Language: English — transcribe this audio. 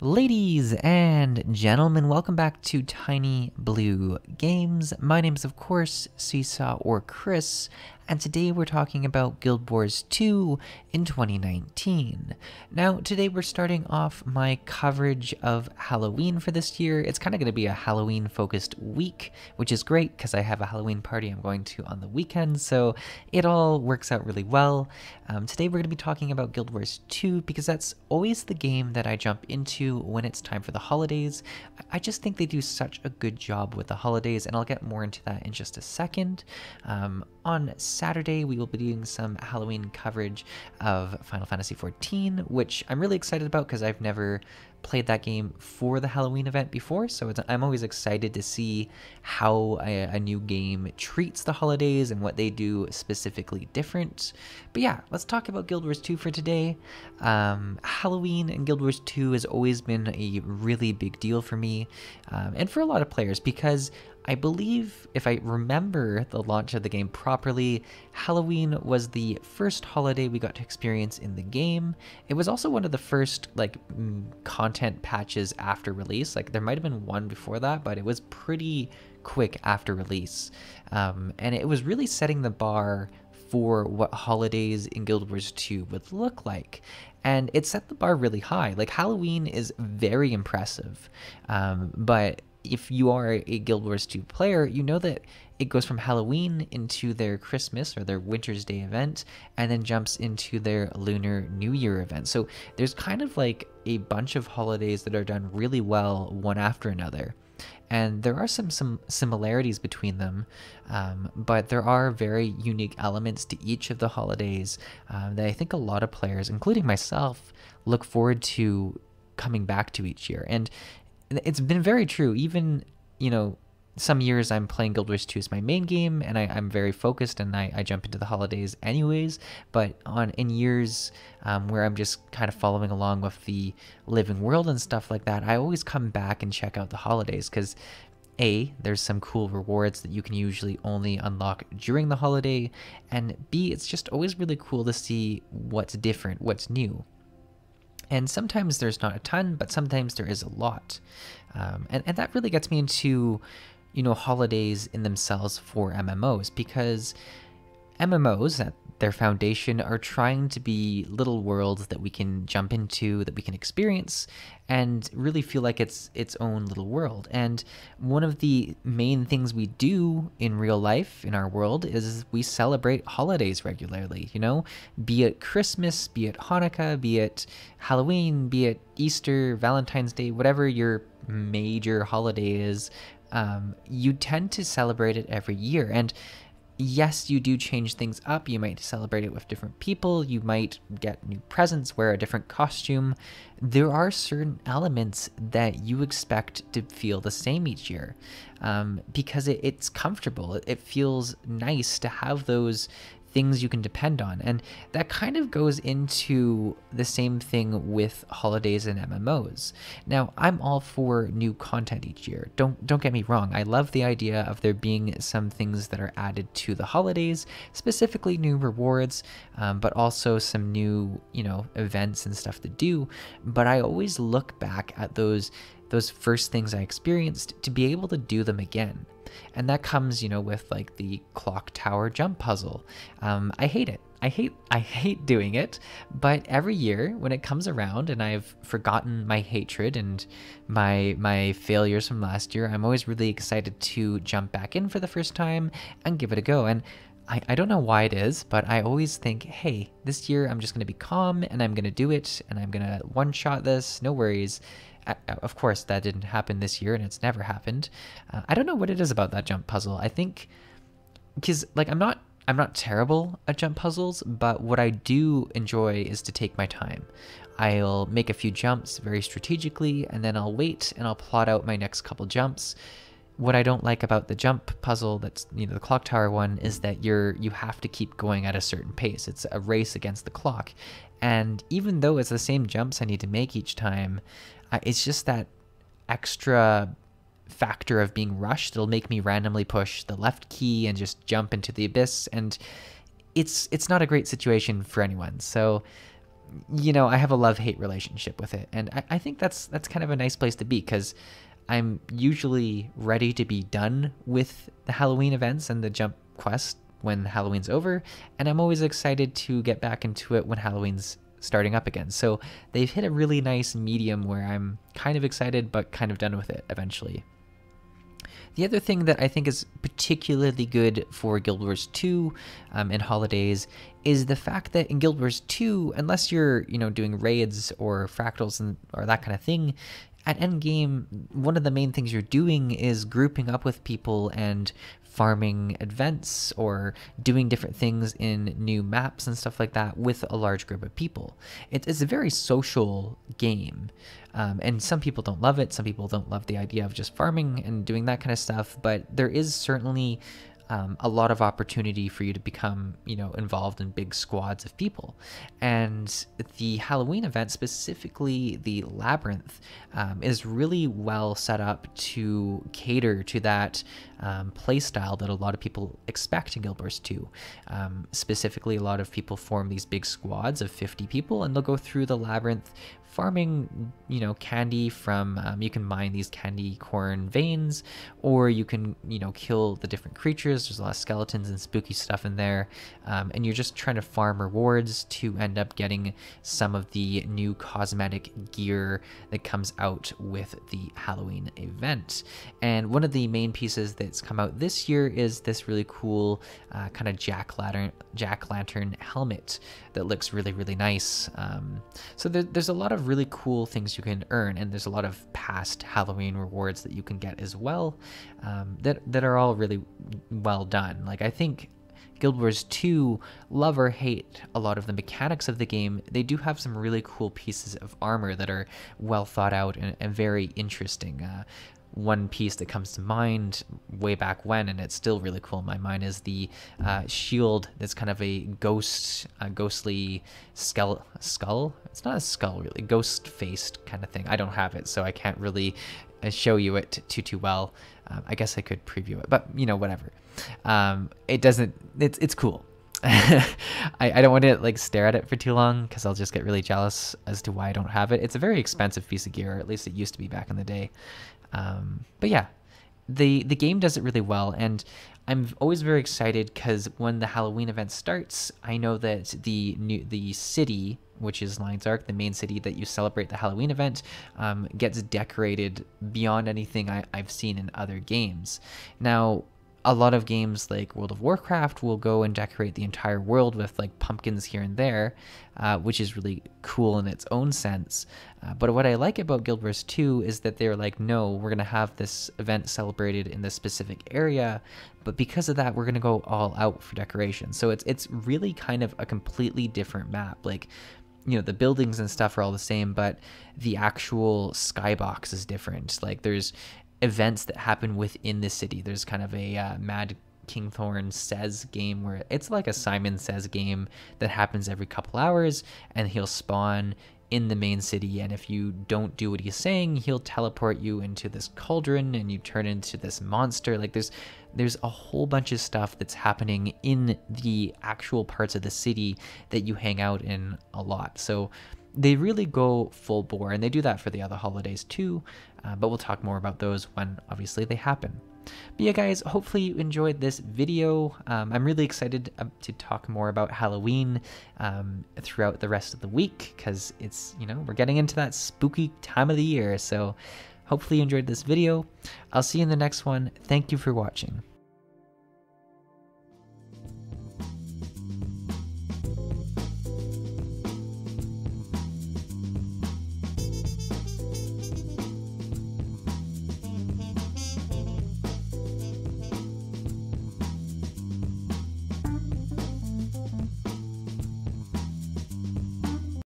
Ladies and gentlemen, welcome back to Tiny Blue Games. My name is, of course, Seesaw or Chris and today we're talking about Guild Wars 2 in 2019. Now, today we're starting off my coverage of Halloween for this year. It's kind of going to be a Halloween-focused week, which is great because I have a Halloween party I'm going to on the weekend, so it all works out really well. Um, today we're going to be talking about Guild Wars 2 because that's always the game that I jump into when it's time for the holidays. I just think they do such a good job with the holidays, and I'll get more into that in just a second. Um, on Saturday, we will be doing some Halloween coverage of Final Fantasy XIV, which I'm really excited about because I've never played that game for the Halloween event before, so I'm always excited to see how a, a, new game treats the holidays and what they do specifically different. But yeah, let's talk about Guild Wars 2 for today. Um, Halloween and Guild Wars 2 has always been a really big deal for me um, and for a lot of players because I believe, if I remember the launch of the game properly, Halloween was the first holiday we got to experience in the game. It was also one of the first like mm, content patches after release. Like there might have been one before that, but it was pretty quick after release. Um, and it was really setting the bar for what holidays in Guild Wars 2 would look like. And it set the bar really high. Like, Halloween is very impressive, um, but if you are a Guild Wars 2 player, you know that it goes from Halloween into their Christmas or their Winter's Day event and then jumps into their Lunar New Year event. So there's kind of like a bunch of holidays that are done really well one after another. And there are some, some similarities between them, um, but there are very unique elements to each of the holidays um, that I think a lot of players, including myself, look forward to coming back to each year. And it's been very true. Even you know, some years I'm playing Guild Wars 2 as my main game, and I, am very focused, and I, I, jump into the holidays anyways. But on in years um, where I'm just kind of following along with the living world and stuff like that, I always come back and check out the holidays because a, there's some cool rewards that you can usually only unlock during the holiday, and B, it's just always really cool to see what's different, what's new. And sometimes there's not a ton, but sometimes there is a lot. Um, and, and that really gets me into, you know, holidays in themselves for MMOs because MMOs, that their foundation are trying to be little worlds that we can jump into, that we can experience, and really feel like it's its own little world. And one of the main things we do in real life in our world is we celebrate holidays regularly, you know? Be it Christmas, be it Hanukkah, be it Halloween, be it Easter, Valentine's Day, whatever your major holiday is, um, you tend to celebrate it every year. And yes, you do change things up. You might celebrate it with different people. You might get new presents, wear a different costume. There are certain elements that you expect to feel the same each year um, because it, it's comfortable. It, it feels nice to have those things you can depend on. And that kind of goes into the same thing with holidays and MMOs. Now, I'm all for new content each year. Don't don't get me wrong. I love the idea of there being some things that are added to the holidays, specifically new rewards, um, but also some new, you know, events and stuff to do. But I always look back at those those first things I experienced to be able to do them again and that comes you know with like the clock tower jump puzzle um, i hate it I hate I hate doing it, but every year when it comes around and I've forgotten my hatred and my my failures from last year, I'm always really excited to jump back in for the first time and give it a go. And I, I don't know why it is, but I always think, hey, this year I'm just gonna be calm and I'm gonna do it and I'm gonna one shot this, no worries of course, that didn't happen this year, and it's never happened. Uh, I don't know what it is about that jump puzzle. I think because like I'm not I'm not terrible at jump puzzles, but what I do enjoy is to take my time. I'll make a few jumps very strategically, and then I'll wait and I'll plot out my next couple jumps what I don't like about the jump puzzle that's you know the clock tower one is that you're you have to keep going at a certain pace. It's a race against the clock. And even though it's the same jumps I need to make each time, uh, it's just that extra factor of being rushed. It'll make me randomly push the left key and just jump into the abyss and it's it's not a great situation for anyone. So you know, I have a love-hate relationship with it. And I, I think that's that's kind of a nice place to be because I'm usually ready to be done with the Halloween events and the jump quest when Halloween's over, and I'm always excited to get back into it when Halloween's starting up again. So they've hit a really nice medium where I'm kind of excited but kind of done with it eventually. The other thing that I think is particularly good for Guild Wars 2 um, and holidays is the fact that in Guild Wars 2, unless you're you know doing raids or fractals and or that kind of thing, at endgame, one of the main things you're doing is grouping up with people and farming events or doing different things in new maps and stuff like that with a large group of people. It, it's a very social game. Um, and some people don't love it. Some people don't love the idea of just farming and doing that kind of stuff. But there is certainly um, a lot of opportunity for you to become, you know, involved in big squads of people. And the Halloween event, specifically the Labyrinth, um, is really well set up to cater to that um, playstyle that a lot of people expect in Guild Wars 2. Um, specifically, a lot of people form these big squads of 50 people and they'll go through the Labyrinth farming, you know, candy from, um, you can mine these candy corn veins, or you can, you know, kill the different creatures. There's a lot of skeletons and spooky stuff in there. Um, and you're just trying to farm rewards to end up getting some of the new cosmetic gear that comes out with the Halloween event. And one of the main pieces that's come out this year is this really cool uh, kind of jack lantern, jack lantern helmet that looks really, really nice. Um, so there, there's a lot of really cool things you can earn, and there's a lot of past Halloween rewards that you can get as well, um, that that are all really well done. Like I think Guild Wars 2, love or hate a lot of the mechanics of the game, they do have some really cool pieces of armor that are well thought out and, and very interesting. Uh, one piece that comes to mind way back when, and it's still really cool in my mind, is the uh, shield that's kind of a ghost, a ghostly skull, skull? It's not a skull, really, ghost-faced kind of thing. I don't have it, so I can't really uh, show you it too, too well. Um, I guess I could preview it, but, you know, whatever. Um, it doesn't, it's, it's cool. I, I, don't want to like stare at it for too long because I'll just get really jealous as to why I don't have it. It's a very expensive piece of gear, or at least it used to be back in the day. Um, but yeah, the the game does it really well, and I'm always very excited because when the Halloween event starts, I know that the new the city, which is Lions Arc, the main city that you celebrate the Halloween event, um, gets decorated beyond anything I, I've seen in other games. Now a lot of games like World of Warcraft will go and decorate the entire world with like pumpkins here and there, uh, which is really cool in its own sense. Uh, but what I like about Guild Wars 2 is that they're like, no, we're going to have this event celebrated in this specific area, but because of that, we're going to go all out for decoration. So it's it's really kind of a completely different map. Like you know the buildings and stuff are all the same but the actual skybox is different like there's events that happen within the city. There's kind of a uh, Mad Kingthorn Says game where it's like a Simon Says game that happens every couple hours, and he'll spawn in the main city. And if you don't do what he's saying, he'll teleport you into this cauldron, and you turn into this monster. Like there's there's a whole bunch of stuff that's happening in the actual parts of the city that you hang out in a lot. So they really go full bore, and they do that for the other holidays too, uh, but we'll talk more about those when obviously they happen. But yeah, guys, hopefully you enjoyed this video. Um, I'm really excited uh, to talk more about Halloween um, throughout the rest of the week because it's, you know, we're getting into that spooky time of the year. So hopefully you enjoyed this video. I'll see you in the next one. Thank you for watching.